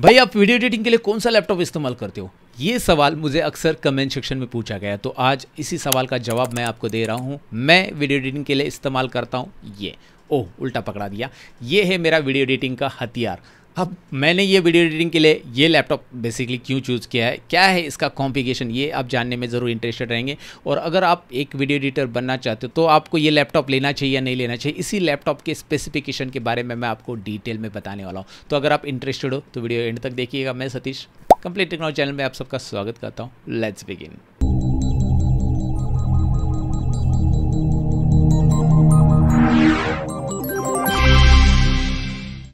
भाई आप video editing के लिए कौन सा लैपटॉप इस्तेमाल करते हो ये सवाल मुझे अक्सर कमेंट सेक्शन में पूछा गया तो आज इसी सवाल का जवाब मैं आपको दे रहा हूँ मैं वीडियो एडिटिंग के लिए इस्तेमाल करता हूँ ये ओह उल्टा पकड़ा दिया ये है मेरा वीडियो एडिटिंग का हथियार अब मैंने ये वीडियो एडिटिंग के लिए ये लैपटॉप बेसिकली क्यों चूज़ किया है क्या है इसका कॉम्प्लिकेशन ये आप जानने में ज़रूर इंटरेस्टेड रहेंगे और अगर आप एक वीडियो एडिटर बनना चाहते हो तो आपको ये लैपटॉप लेना चाहिए या नहीं लेना चाहिए इसी लैपटॉप के स्पेसिफिकेशन के बारे में मैं आपको डिटेल में बताने वाला हूँ तो अगर आप इंटरेस्टेड हो तो वीडियो एंड तक देखिएगा मैं सतीश कंप्लीट टेक्नोलॉजी चैनल में आप सबका स्वागत करता हूँ लेट्स बिगिन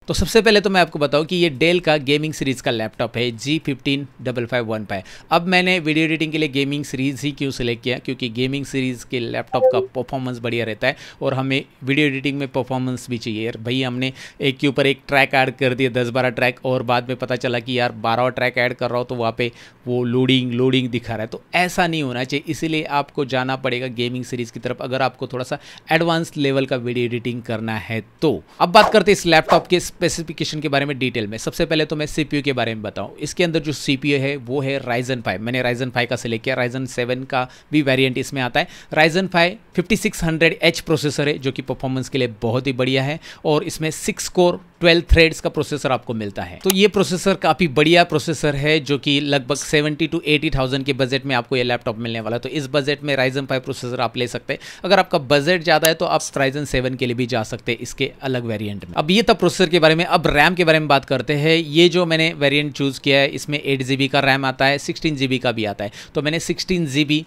तो सबसे पहले तो मैं आपको बताऊं कि ये डेल का गेमिंग सीरीज़ का लैपटॉप है G fifteen double five one five अब मैंने वीडियो एडिटिंग के लिए गेमिंग सीरीज़ ही क्यों सिलेक्ट किया क्योंकि गेमिंग सीरीज़ के लैपटॉप का परफॉर्मेंस बढ़िया रहता है और हमें वीडियो एडिटिंग में परफॉर्मेंस भी चाहिए यार भाई हमने एक के ऊपर एक ट्रैक ऐड कर दिया दस बारह ट्रैक और बाद में पता चला कि यार बारह ट्रैक ऐड कर रहा हो तो वहाँ पर वो लोडिंग लोडिंग दिखा रहा है तो ऐसा नहीं होना चाहिए इसीलिए आपको जाना पड़ेगा गेमिंग सीरीज़ की तरफ अगर आपको थोड़ा सा एडवांस लेवल का वीडियो एडिटिंग करना है तो अब बात करते इस लैपटॉप के स्पेसिफिकेशन के बारे में डिटेल में सबसे पहले तो मैं सीपीयू के बारे में बताऊँ इसके अंदर जो सीपीयू है वो है राइजन फाइव मैंने राइजन फाइव का सिलेक्ट किया राइजन सेवन का भी वेरियंट इसमें आता है Ryzen five fifty six hundred H processor है जो कि परफॉर्मेंस के लिए बहुत ही बढ़िया है और इसमें सिक्स कोर ट्वेल्व थ्रेड्स का प्रोसेसर आपको मिलता है तो ये प्रोसेसर काफ़ी बढ़िया प्रोसेसर है जो कि लगभग सेवेंटी टू एटी थाउजेंड के बजट में आपको ये लैपटॉप मिलने वाला है तो इस बजट में राइजन फाइव प्रोसेसर आप ले सकते हैं अगर आपका बजट ज़्यादा है तो आप राइजन सेवन के लिए भी जा सकते हैं इसके अलग वेरियंट में अब ये था प्रोसेसर के बारे में अब रैम के बारे में बात करते हैं ये जो मैंने वेरियंट चूज़ किया है इसमें एट का रैम आता है सिक्सटीन का भी आता है तो मैंने सिक्सटीन जी बी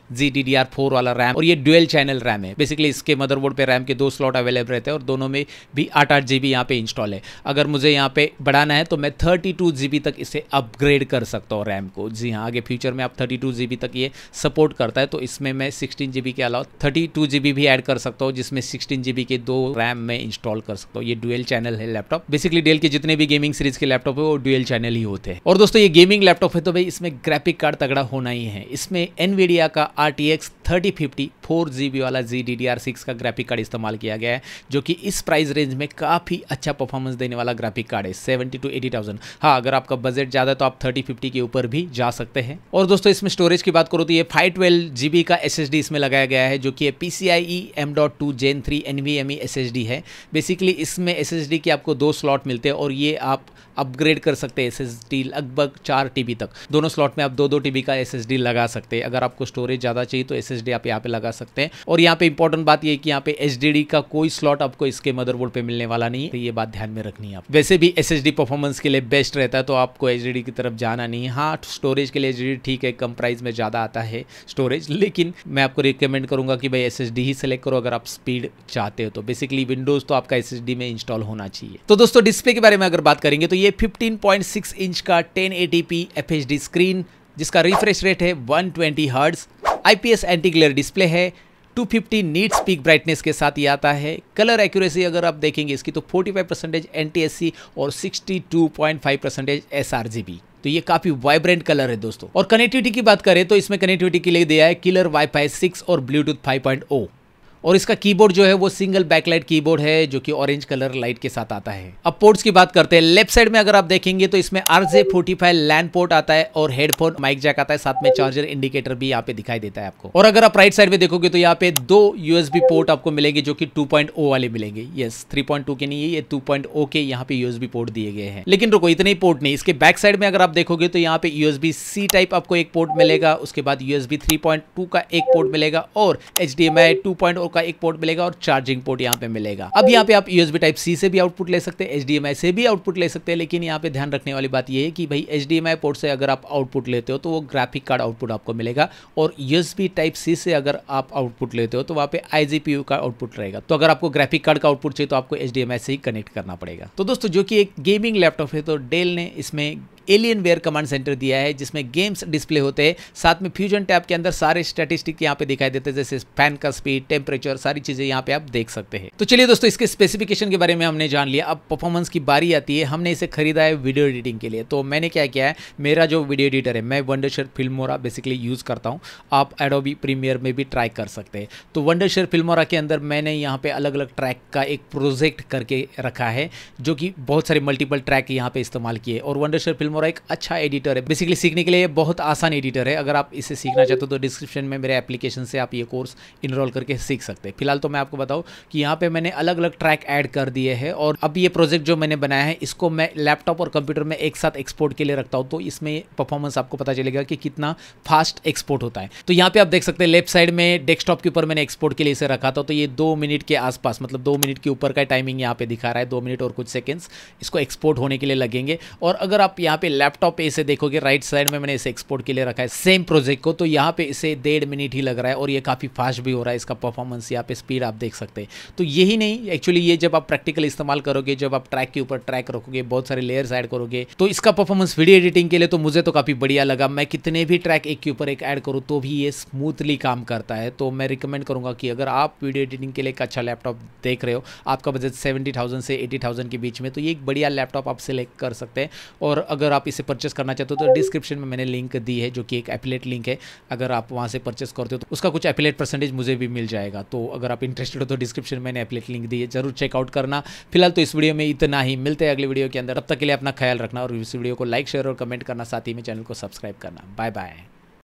वाला रैम और ये डुअल चैनल रैम है बेसिकली इसके मदरबोर्ड पर रैम के दो स्लॉट अवेलेबल रहते हैं और दोनों में भी आठ आठ जी बी यहाँ पे इंस्टॉल है अगर मुझे यहाँ पे बढ़ाना है तो मैं थर्टी टू जी बी तक इसे अपग्रेड कर सकता हूँ रैम को जी हाँ आगे फ्यूचर में आप थर्टी टू जी बी तक ये सपोर्ट करता है तो इसमें मैं सिक्सटीन जी बी के अलावा थर्टी टू जी बी भी ऐड कर सकता हूँ जिसमें सिक्सटीन जी बी के दो रैम में इंस्टॉल कर सकता हूँ ये डुएल चैनल है लैपटॉप बेसिकली डेल के जितने भी गेमिंग सीरीज के लैपटॉप है वो डुएल चैनल ही होते हैं और दोस्तों ये गेमिंग लैपटॉप है तो भाई इसमें ग्राफिक कार्ड तगड़ा होना ही है इसमें एनवीडिया का R T X thirty fifty four G B वाला G D D R six का ग्राफिक कार्ड इस्तेमाल किया गया है जो कि इस प्राइस रेंज में काफ़ी अच्छा परफॉर्मेंस देने देने वाला ग्राफिक कार्ड है सेवेंटी टू एटी थाउजेंड हाँ अगर आपका बजट ज़्यादा तो आप थर्टी फिफ्टी के ऊपर भी जा सकते हैं और दोस्तों इसमें स्टोरेज की बात करो तो ये फाइव ट्वेल्व जीबी का एस इसमें लगाया गया है जो कि P C I E M dot two gen three N V M E S है बेसिकली इसमें एस की आपको दो स्लॉट मिलते हैं और ये आप अपग्रेड कर सकते हैं एस लगभग चार टी तक दोनों स्लॉट में आप दो दो टी का एस लगा सकते हैं अगर आपको स्टोरेज ज़्यादा चाहिए तो एस आप यहाँ पे लगा सकते हैं और यहाँ पे इंपॉर्टेंट बात यह कि यहाँ पे एच का कोई स्लॉट आपको इसके मदरबोर्ड पे मिलने वाला नहीं है तो ये बात ध्यान में रखनी है आप वैसे भी एस परफॉर्मेंस के लिए बेस्ट रहता है तो आपको एच की तरफ जाना नहीं है हाँ स्टोरेज के लिए एच ठीक है कम प्राइस में ज़्यादा आता है स्टोरेज लेकिन मैं आपको रिकमेंड करूंगा कि भाई एस ही सेलेक्ट करो अगर आप स्पीड चाहते हो तो बेसिकली विंडोज तो आपका एस में इंस्टॉल होना चाहिए तो दोस्तों डिस्प्ले के बारे में अगर बात करेंगे तो ये 15.6 इंच का 1080p FHD स्क्रीन जिसका रिफ्रेश रेट है 120 twenty hertz IPS anti glare display है 250 फिफ्टी नीट स्पीक ब्राइटनेस के साथ ये आता है कलर एक्यूरेसी अगर आप देखेंगे इसकी तो 45 परसेंटेज एन और 62.5 परसेंटेज एस तो ये काफ़ी वाइब्रेंट कलर है दोस्तों और कनेक्टिविटी की बात करें तो इसमें कनेक्टिविटी के लिए दिया है किलर वाईफाई 6 और ब्लूटूथ 5.0 और इसका कीबोर्ड जो है वो सिंगल बैकलाइट कीबोर्ड है जो कि ऑरेंज कलर लाइट के साथ आता है अब पोर्ट्स की बात करते हैं लेफ्ट साइड में अगर आप देखेंगे तो इसमें RJ forty five LAN port आता है और हेडफोन माइक जैक आता है साथ में चार्जर इंडिकेटर भी यहाँ पे दिखाई देता है आपको और अगर आप राइट साइड में देखोगे तो यहाँ पे दो यूएसबी पोर्ट आपको मिलेंगे जो कि टू oh वाले मिलेंगे यस थ्री oh के नहीं है ये टू oh के यहाँ पे यूएसबी पोर्ट दिए गए हैं लेकिन रुको इतने ही पोर्ट नहीं इसके बैक साइड में अगर आप देखोगे तो यहाँ पे यूएसबी सी टाइप आपको एक पोर्ट मिलेगा उसके बाद यूएसबी थ्री का एक पोर्ट मिलेगा और एच डी एम और का एक पोर्ट मिलेगा और चार्जिंग पोर्ट यहाँ पे मिलेगा अब यहाँ पे आप यूएसबी टाइप सी से भी आउटपुट ले सकते हैं एचडीएमआई से भी आउटपुट ले सकते हैं लेकिन यहाँ पे ध्यान रखने वाली बात यह है कि भाई एच पोर्ट से अगर आप आउटपुट लेते हो तो वो ग्राफिक कार्ड आउटपुट आपको मिलेगा और यूएसबी टाइप सी से अगर आप आउटपुट लेते हो तो वहाँ पे आईजीपीयू का आउटपुट रहेगा तो अगर आपको ग्राफिक कार्ड का आउटपुट चाहिए तो आपको एच से ही कनेक्ट करना पड़ेगा तो दोस्तों जो कि एक गेमिंग लैपटॉप है तो डेल ने इसमें एलियन वेयर कमांड सेंटर दिया है जिसमें गेम्स डिस्प्ले होते हैं साथ में फ्यूजन टैब के अंदर सारे स्टेटिस्टिक यहाँ पे दिखाई देते हैं जैसे फैन का स्पीड टेम्परेचर सारी चीज़ें यहाँ पे आप देख सकते हैं तो चलिए दोस्तों इसके स्पेसिफिकेशन के बारे में हमने जान लिया अब परफॉर्मेंस की बारी आती है हमने इसे खरीदा है वीडियो एडिटिंग के लिए तो मैंने क्या किया है मेरा जो वीडियो एडिटर है मैं वंडरशेयर फिल्मोरा बेसिकली यूज़ करता हूँ आप एडोबी प्रीमियर में भी ट्राई कर सकते हैं तो वंडरशेयर फिल्मोरा के अंदर मैंने यहाँ पे अलग अलग ट्रैक का एक प्रोजेक्ट करके रखा है जो कि बहुत सारे मल्टीपल ट्रैक यहाँ पे इस्तेमाल किए और वंडरशेयर फिल्मोरा और एक अच्छा एडिटर है बेसिकली सीखने के लिए बहुत आसान एडिटर है अगर आप इसे सीखना चाहते हो तो डिस्क्रिप्शन में मेरे एप्लीकेशन से आप ये कोर्स इनरोल करके सीख सकते हैं फिलहाल तो मैं आपको बताऊँ कि यहाँ पर मैंने अलग अलग ट्रैक ऐड कर दिए हैं और अब ये प्रोजेक्ट जो मैंने बनाया है इसको मैं लैपटॉप और कंप्यूटर में एक साथ एक्सपोर्ट के लिए रखता हूँ तो इसमें परफॉर्मेंस आपको पता चलेगा कि कितना फास्ट एक्सपोर्ट होता है तो यहाँ पे आप देख सकते हैं लेफ्ट साइड में डेस्कटॉप के ऊपर मैंने एक्सपोर्ट के लिए इसे रखा था तो ये दो मिनट के आसपास मतलब दो मिनट के ऊपर का टाइमिंग यहाँ पे दिखा रहा है दो मिनट और कुछ सेकेंड्स इसको एक्सपोर्ट होने के लिए लगेंगे और अगर आप यहाँ पे लैपटॉप पे इसे देखोगे राइट साइड में मैंने इसे एक्सपोर्ट के लिए रखा है सेम प्रोजेक्ट को तो यहाँ पे इसे डेढ़ मिनट ही लग रहा है और ये काफ़ी फास्ट भी हो रहा है इसका परफॉर्मेंस यहाँ पे स्पीड आप देख सकते हैं तो यही नहीं एक्चुअली ये जब आप प्रैक्टिकल इस्तेमाल करोगे जब आप ट्रैक के ऊपर ट्रैक रखोगे बहुत सारे लेयर्स ऐड करोगे तो इसका परफॉर्मेंस वीडियो एडिटिंग के लिए तो मुझे तो काफ़ी बढ़िया लगा मैं कितने भी ट्रैक एक के ऊपर एक ऐड करूँ तो भी ये स्मूथली काम करता है तो मैं रिकमेंड करूँगा कि अगर आप वीडियो एडिटिंग के लिए एक अच्छा लैपटॉप देख रहे हो आपका बजट सेवेंटी से एटी के बीच में तो ये एक बढ़िया लैपटॉप आप सिलेक्ट कर सकते हैं और अगर अगर आप इसे परचेस करना चाहते हो तो डिस्क्रिप्शन में मैंने लिंक दी है जो कि एक एपिलेट लिंक है अगर आप वहाँ से परचेस करते हो तो उसका कुछ एपिलेट परसेंटेज मुझे भी मिल जाएगा तो अगर आप इंटरेस्टेड हो तो डिस्क्रिप्शन में मैंने एपिलेट लिंक दी है जरूर चेकआउट करना फिलहाल तो इस वीडियो में इतना ही मिलते हैं अगले वीडियो के अंदर तब तक के लिए अपना ख्याल रखना और इस वीडियो को लाइक शेयर और कमेंट करना साथ ही में चैनल को सब्सक्राइब करना बाय बाय